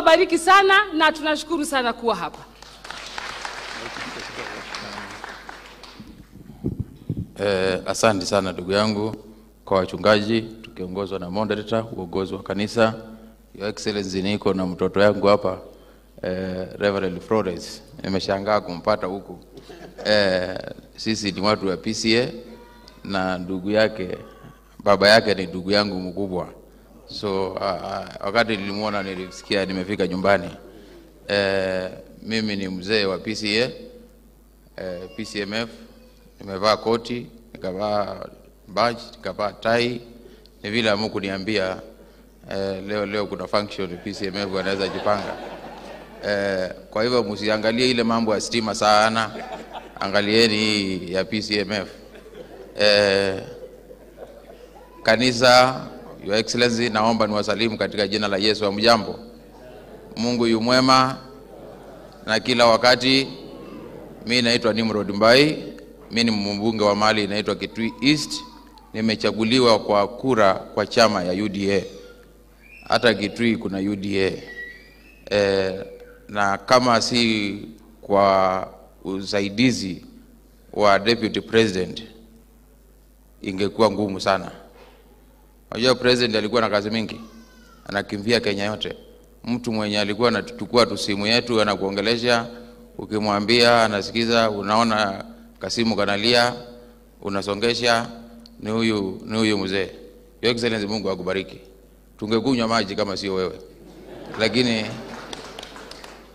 awabariki sana na tunashukuru sana kuwa hapa. Eh, asante sana ndugu yangu kwa wachungaji tukiongozwa na moderator, uongozi wa kanisa. Your Excellency, niko na mtoto yangu hapa eh, Reverend Flores, nimeshangaa kumpata huku eh, sisi ni watu wa PCA na ndugu yake baba yake ni ndugu yangu mkubwa. So uh, uh wakati nilimwona nilisikia nimefika nyumbani. E, mimi ni mzee wa PCA, e, eh, PCMF. Nimevaa koti, nikavaa badge, nikavaa tai. Ni vile Mungu niambia e, eh, leo leo kuna function PCMF anaweza jipanga. E, kwa hivyo msiangalie ile mambo ya stima sana, angalieni hii ya PCMF. E, kanisa Your Excellency, naomba niwasalimu katika jina la Yesu. Hamjambo? Mungu yu mwema na kila wakati. Mi naitwa Nimrod Mbai, mi ni mbunge wa Mali inaitwa Kitui East. Nimechaguliwa kwa kura kwa chama ya UDA, hata Kitui kuna UDA e, eh, na kama si kwa usaidizi wa deputy president ingekuwa ngumu sana Unajua president alikuwa na kazi mingi, anakimbia Kenya yote. Mtu mwenye alikuwa anachukua tu simu yetu anakuongelesha, ukimwambia anasikiza, unaona kasimu kanalia, unasongesha, ni huyu ni huyu mzee. Your Excellency, Mungu akubariki. Tungekunywa maji kama sio wewe, lakini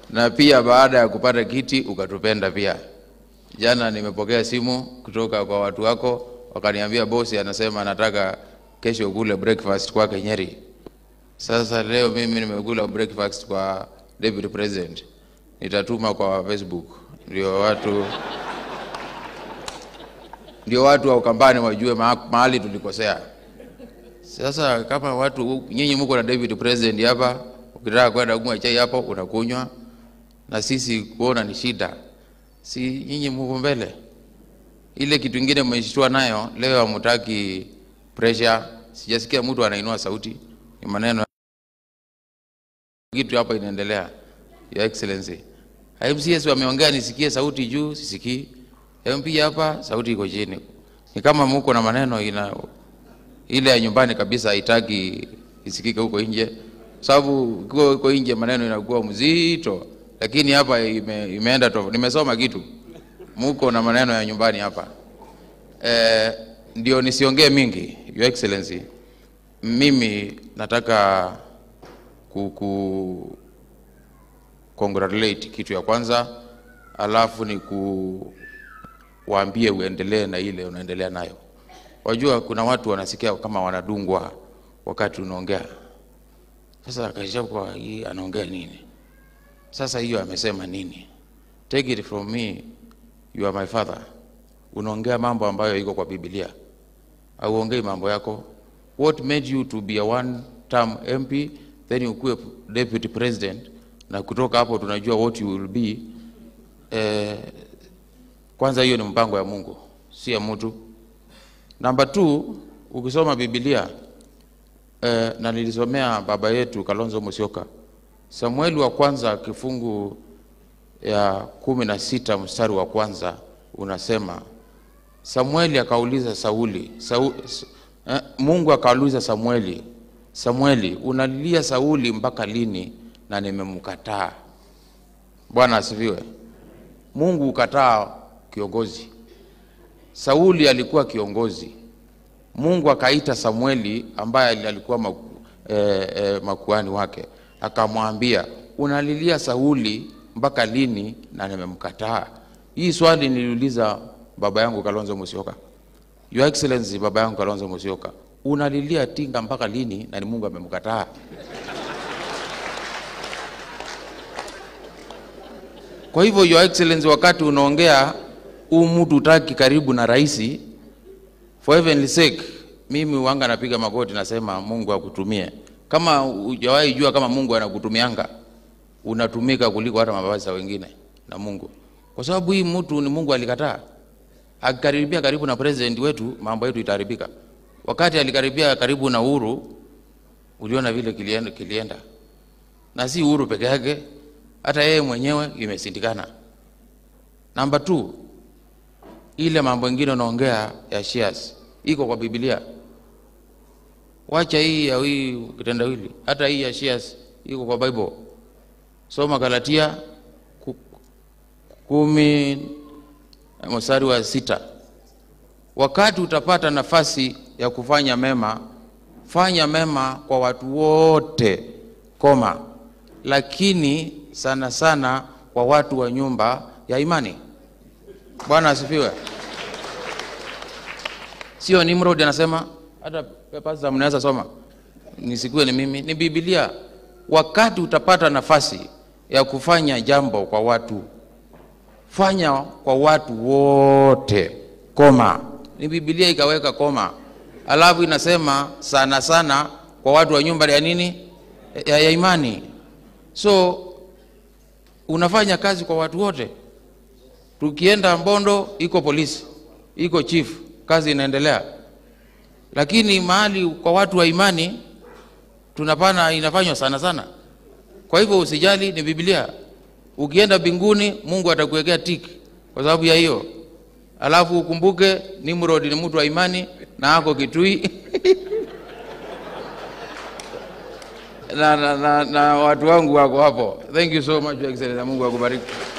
na pia baada ya kupata kiti ukatupenda pia. Jana nimepokea simu kutoka kwa watu wako, wakaniambia bosi anasema anataka kesho ukule breakfast kwa Kenyeri. Sasa leo mimi nimekula breakfast kwa deputy president, nitatuma kwa Facebook ndio watu ndio watu wa Ukambani wajue mahali tulikosea. Sasa kama watu nyinyi mko na deputy president hapa, ukitaka kwenda kunywa chai hapo unakunywa, na sisi kuona ni shida, si nyinyi mko mbele. Ile kitu ingine mmeshtua nayo leo, hamutaki pressure Sijasikia mtu anainua sauti, ni maneno kitu hapa inaendelea, Your Excellency. MCS wameongea, nisikie sauti juu, sisikii. MP hapa sauti iko chini, ni kama mko na maneno ina ile ya nyumbani kabisa, haitaki isikike huko nje, sababu huko nje maneno inakuwa mzito, lakini hapa ime, imeenda tofauti. Nimesoma kitu, mko na maneno ya nyumbani hapa eh, ndio nisiongee mingi. Your Excellency, mimi nataka kuku congratulate kitu ya kwanza, alafu ni kuwaambie uendelee na ile unaendelea nayo. Wajua kuna watu wanasikia kama wanadungwa wakati unaongea. Sasa akashakwa hii anaongea nini? Sasa hiyo amesema nini? Take it from me, you are my father. Unaongea mambo ambayo iko kwa Biblia auongei mambo yako. What made you to be a one term MP then ukuwe deputy president, na kutoka hapo tunajua what you will be. Eh, kwanza hiyo ni mpango ya Mungu, si ya mtu. Namba two, ukisoma Biblia eh, na nilisomea baba yetu Kalonzo Musyoka, Samueli wa kwanza kifungu ya kumi na sita mstari wa kwanza unasema Samueli akauliza Sauli, Sau, eh, Mungu akauliza Samueli, Samueli, unalilia Sauli mpaka lini na nimemkataa? Bwana asifiwe. Mungu ukataa kiongozi. Sauli alikuwa kiongozi. Mungu akaita Samueli ambaye alikuwa maku, eh, eh, makuani wake, akamwambia unalilia Sauli mpaka lini na nimemkataa? Hii swali niliuliza baba yangu Kalonzo Musyoka, Your Excellency baba yangu Kalonzo Musyoka, unalilia tinga mpaka lini? Na ni Mungu amemkataa. Kwa hivyo Your Excellency, wakati unaongea huu mtu utaki karibu na rais, for heaven's sake, mimi wanga napiga magoti nasema Mungu akutumie. Kama hujawahi jua kama Mungu anakutumianga, unatumika kuliko hata mababasa wengine na Mungu, kwa sababu hii mtu ni Mungu alikataa akikaribia karibu na president wetu, mambo yetu itaharibika. Wakati alikaribia karibu na Uhuru, uliona vile kilienda, kilienda. Na si Uhuru peke yake, hata yeye mwenyewe imesindikana. Namba 2 ile mambo ingine unaongea ya shares iko kwa Biblia. Wacha hii ya hii kitendawili, hata hii ya shares iko kwa Bible. Soma Galatia kumi mstari wa sita, wakati utapata nafasi ya kufanya mema, fanya mema kwa watu wote koma, lakini sana sana kwa watu wa nyumba ya imani. Bwana asifiwe. Sio Nimrod anasema, hata pepasa mnaweza soma, nisikue ni mimi, ni Biblia. Wakati utapata nafasi ya kufanya jambo kwa watu fanya kwa watu wote, koma. Ni Biblia ikaweka koma, alafu inasema sana sana kwa watu wa nyumba ya nini, ya, ya imani. So unafanya kazi kwa watu wote. Tukienda Mbondo iko polisi, iko chief, kazi inaendelea. Lakini mahali kwa watu wa imani tunapana, inafanywa sana sana. Kwa hivyo usijali, ni Biblia. Ukienda mbinguni, Mungu atakuwekea tiki kwa sababu ya hiyo. Alafu ukumbuke Nimrod ni mtu wa imani na ako kitui na, na, na, na watu wangu wako hapo. Thank you so much Excellency. Mungu akubariki.